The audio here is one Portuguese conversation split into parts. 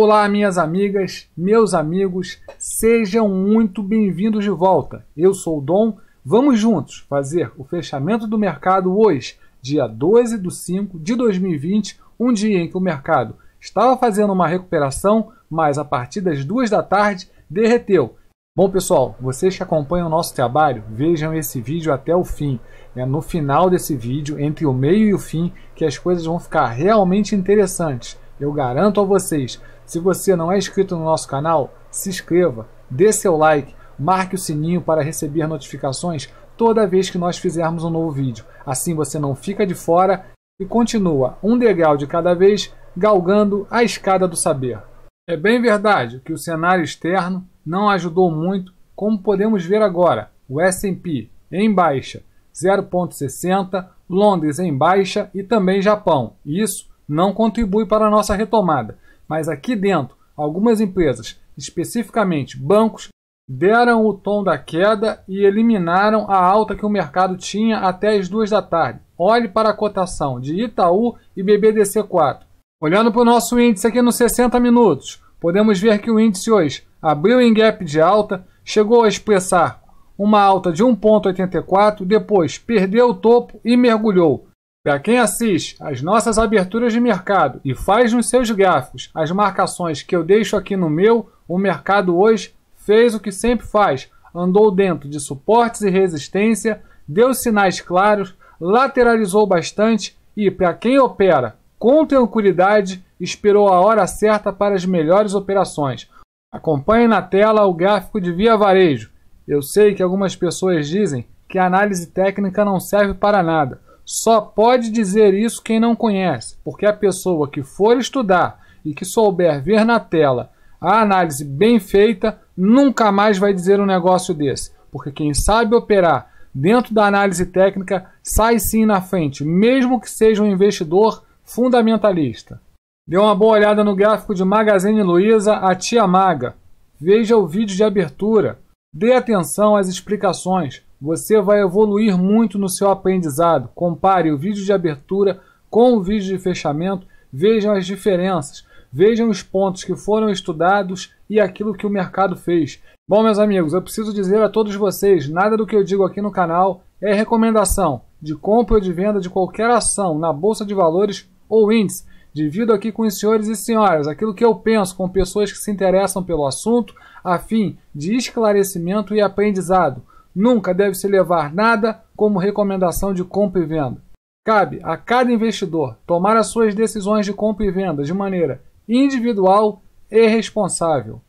Olá, minhas amigas, meus amigos, sejam muito bem-vindos de volta. Eu sou o Dom. Vamos juntos fazer o fechamento do mercado hoje, dia 12 de 5 de 2020, um dia em que o mercado estava fazendo uma recuperação, mas a partir das duas da tarde derreteu. Bom, pessoal, vocês que acompanham o nosso trabalho, vejam esse vídeo até o fim. É no final desse vídeo, entre o meio e o fim, que as coisas vão ficar realmente interessantes. Eu garanto a vocês, se você não é inscrito no nosso canal, se inscreva, dê seu like, marque o sininho para receber notificações toda vez que nós fizermos um novo vídeo. Assim você não fica de fora e continua um degrau de cada vez galgando a escada do saber. É bem verdade que o cenário externo não ajudou muito, como podemos ver agora. O S&P em baixa 0,60, Londres em baixa e também Japão. Isso não contribui para a nossa retomada, mas aqui dentro, algumas empresas, especificamente bancos, deram o tom da queda e eliminaram a alta que o mercado tinha até as duas da tarde. Olhe para a cotação de Itaú e BBDC4. Olhando para o nosso índice aqui nos 60 minutos, podemos ver que o índice hoje abriu em gap de alta, chegou a expressar uma alta de 1,84, depois perdeu o topo e mergulhou. Para quem assiste às nossas aberturas de mercado e faz nos seus gráficos as marcações que eu deixo aqui no meu, o mercado hoje fez o que sempre faz, andou dentro de suportes e resistência, deu sinais claros, lateralizou bastante e, para quem opera com tranquilidade, esperou a hora certa para as melhores operações. Acompanhe na tela o gráfico de via varejo. Eu sei que algumas pessoas dizem que a análise técnica não serve para nada, só pode dizer isso quem não conhece, porque a pessoa que for estudar e que souber ver na tela a análise bem feita nunca mais vai dizer um negócio desse, porque quem sabe operar dentro da análise técnica sai sim na frente, mesmo que seja um investidor fundamentalista. Dê uma boa olhada no gráfico de Magazine Luiza, a tia maga. Veja o vídeo de abertura. Dê atenção às explicações. Você vai evoluir muito no seu aprendizado. Compare o vídeo de abertura com o vídeo de fechamento, vejam as diferenças, vejam os pontos que foram estudados e aquilo que o mercado fez. Bom, meus amigos, eu preciso dizer a todos vocês, nada do que eu digo aqui no canal é recomendação de compra ou de venda de qualquer ação na bolsa de valores ou índice. Divido aqui com os senhores e senhoras aquilo que eu penso com pessoas que se interessam pelo assunto, a fim de esclarecimento e aprendizado. Nunca deve se levar nada como recomendação de compra e venda. Cabe a cada investidor tomar as suas decisões de compra e venda de maneira individual e responsável.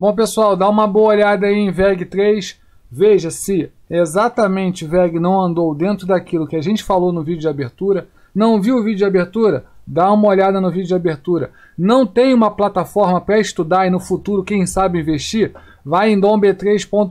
Bom, pessoal, dá uma boa olhada aí em VEG 3. Veja se exatamente VEG não andou dentro daquilo que a gente falou no vídeo de abertura. Não viu o vídeo de abertura? Dá uma olhada no vídeo de abertura. Não tem uma plataforma para estudar e no futuro, quem sabe, investir? Vai em domb3.com.br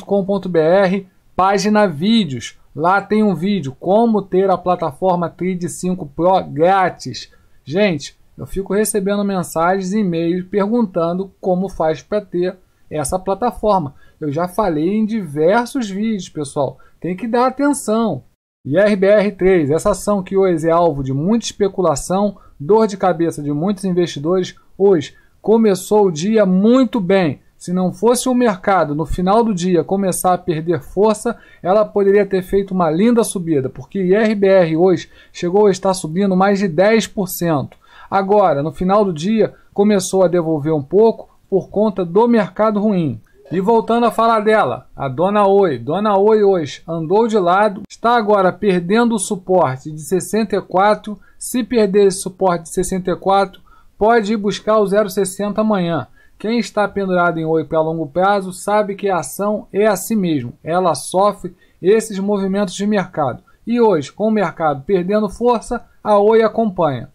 Página Vídeos. Lá tem um vídeo, como ter a plataforma Trid 5 Pro grátis. Gente, eu fico recebendo mensagens e e-mails perguntando como faz para ter essa plataforma. Eu já falei em diversos vídeos, pessoal. Tem que dar atenção. E RBR3, essa ação que hoje é alvo de muita especulação, dor de cabeça de muitos investidores, hoje começou o dia muito bem. Se não fosse o mercado no final do dia começar a perder força, ela poderia ter feito uma linda subida, porque IRBR hoje chegou a estar subindo mais de 10%. Agora, no final do dia, começou a devolver um pouco por conta do mercado ruim. E voltando a falar dela, a Dona Oi. Dona Oi hoje andou de lado, está agora perdendo o suporte de 64. Se perder esse suporte de 64, pode ir buscar o 0,60 amanhã. Quem está pendurado em OIP a longo prazo sabe que a ação é a si mesmo, ela sofre esses movimentos de mercado. E hoje, com o mercado perdendo força, a Oi acompanha.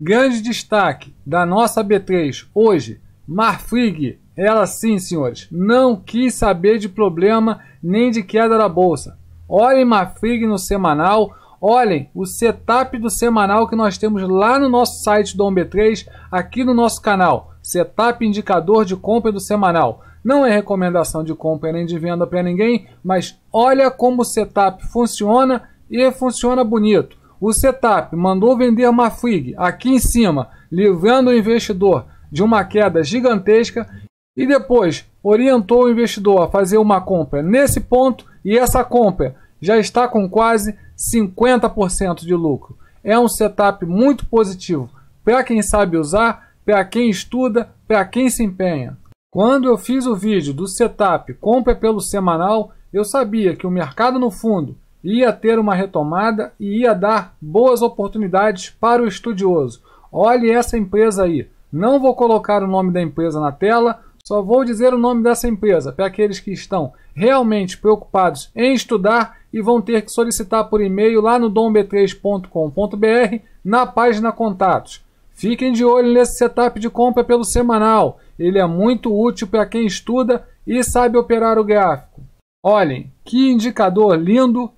Grande destaque da nossa B3 hoje, Marfrig. Ela sim, senhores, não quis saber de problema nem de queda da bolsa. Olhem Marfrig no semanal, olhem o setup do semanal que nós temos lá no nosso site do OMB3, aqui no nosso canal Setup indicador de compra do semanal. Não é recomendação de compra nem de venda para ninguém, mas olha como o setup funciona e funciona bonito. O setup mandou vender uma FIG aqui em cima, livrando o investidor de uma queda gigantesca e depois orientou o investidor a fazer uma compra nesse ponto e essa compra já está com quase 50% de lucro. É um setup muito positivo para quem sabe usar para quem estuda, para quem se empenha. Quando eu fiz o vídeo do setup compra pelo semanal, eu sabia que o mercado no fundo ia ter uma retomada e ia dar boas oportunidades para o estudioso. Olhe essa empresa aí. Não vou colocar o nome da empresa na tela, só vou dizer o nome dessa empresa para aqueles que estão realmente preocupados em estudar e vão ter que solicitar por e-mail lá no domb3.com.br na página Contatos. Fiquem de olho nesse setup de compra pelo semanal. Ele é muito útil para quem estuda e sabe operar o gráfico. Olhem, que indicador lindo,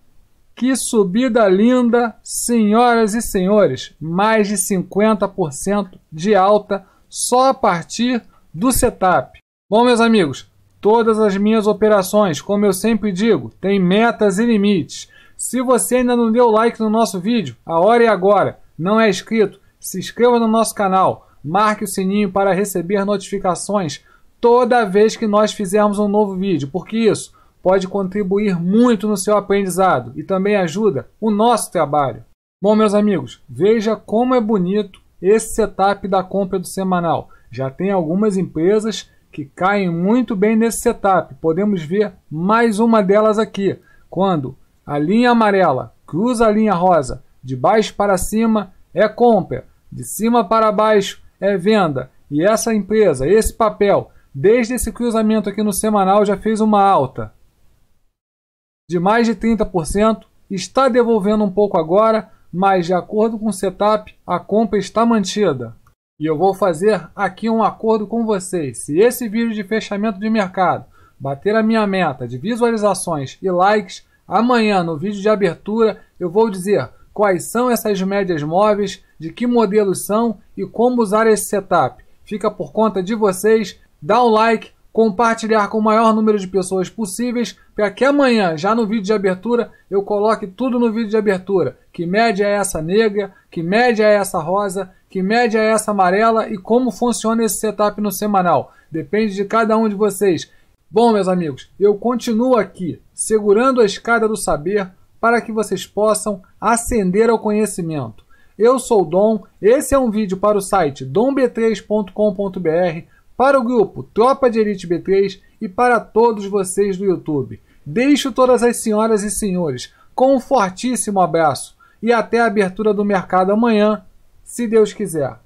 que subida linda, senhoras e senhores, mais de 50% de alta só a partir do setup. Bom, meus amigos, todas as minhas operações, como eu sempre digo, têm metas e limites. Se você ainda não deu like no nosso vídeo, a hora é agora. Não é inscrito? Se inscreva no nosso canal, marque o sininho para receber notificações toda vez que nós fizermos um novo vídeo, porque isso pode contribuir muito no seu aprendizado e também ajuda o nosso trabalho. Bom, meus amigos, veja como é bonito esse setup da compra do semanal. Já tem algumas empresas que caem muito bem nesse setup. Podemos ver mais uma delas aqui. Quando a linha amarela cruza a linha rosa de baixo para cima, é compra de cima para baixo é venda. E essa empresa, esse papel, desde esse cruzamento aqui no semanal já fez uma alta de mais de 30%, está devolvendo um pouco agora, mas de acordo com o setup, a compra está mantida. E eu vou fazer aqui um acordo com vocês. Se esse vídeo de fechamento de mercado bater a minha meta de visualizações e likes, amanhã no vídeo de abertura eu vou dizer quais são essas médias móveis de que modelos são e como usar esse setup. Fica por conta de vocês. Dá um like, compartilhar com o maior número de pessoas possíveis, para que amanhã, já no vídeo de abertura, eu coloque tudo no vídeo de abertura. Que média é essa negra, que média é essa rosa, que média é essa amarela e como funciona esse setup no semanal. Depende de cada um de vocês. Bom, meus amigos, eu continuo aqui, segurando a escada do saber, para que vocês possam ascender ao conhecimento. Eu sou o Dom, esse é um vídeo para o site domb3.com.br, para o grupo Tropa de Elite B3 e para todos vocês do YouTube. Deixo todas as senhoras e senhores com um fortíssimo abraço e até a abertura do mercado amanhã, se Deus quiser.